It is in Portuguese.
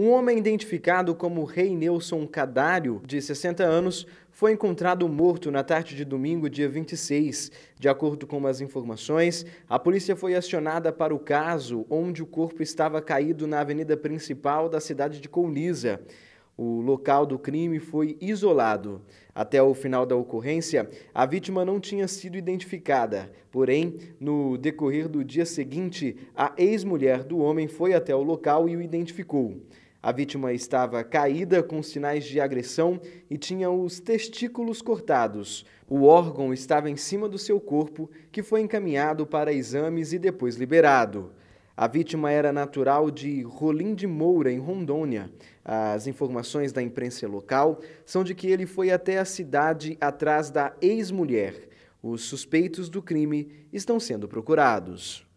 Um homem identificado como Rei Nelson Cadário, de 60 anos, foi encontrado morto na tarde de domingo, dia 26. De acordo com as informações, a polícia foi acionada para o caso, onde o corpo estava caído na avenida principal da cidade de Colniza. O local do crime foi isolado. Até o final da ocorrência, a vítima não tinha sido identificada. Porém, no decorrer do dia seguinte, a ex-mulher do homem foi até o local e o identificou. A vítima estava caída com sinais de agressão e tinha os testículos cortados. O órgão estava em cima do seu corpo, que foi encaminhado para exames e depois liberado. A vítima era natural de Rolim de Moura, em Rondônia. As informações da imprensa local são de que ele foi até a cidade atrás da ex-mulher. Os suspeitos do crime estão sendo procurados.